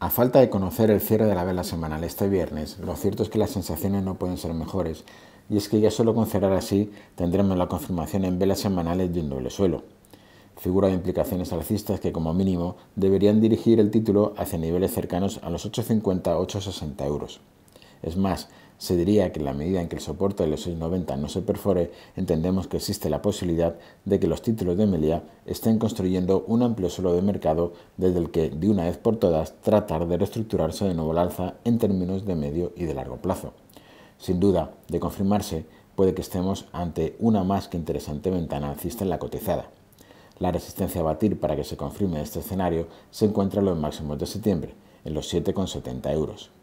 A falta de conocer el cierre de la vela semanal este viernes, lo cierto es que las sensaciones no pueden ser mejores, y es que ya solo con cerrar así tendremos la confirmación en velas semanales de un doble suelo, figura de implicaciones alcistas que como mínimo deberían dirigir el título hacia niveles cercanos a los 8,50-8,60 euros. Es más, se diría que en la medida en que el soporte de los 690 no se perfore, entendemos que existe la posibilidad de que los títulos de Melia estén construyendo un amplio suelo de mercado desde el que, de una vez por todas, tratar de reestructurarse de nuevo al alza en términos de medio y de largo plazo. Sin duda, de confirmarse, puede que estemos ante una más que interesante ventana alcista en la cotizada. La resistencia a batir para que se confirme este escenario se encuentra en los máximos de septiembre, en los 7,70 euros.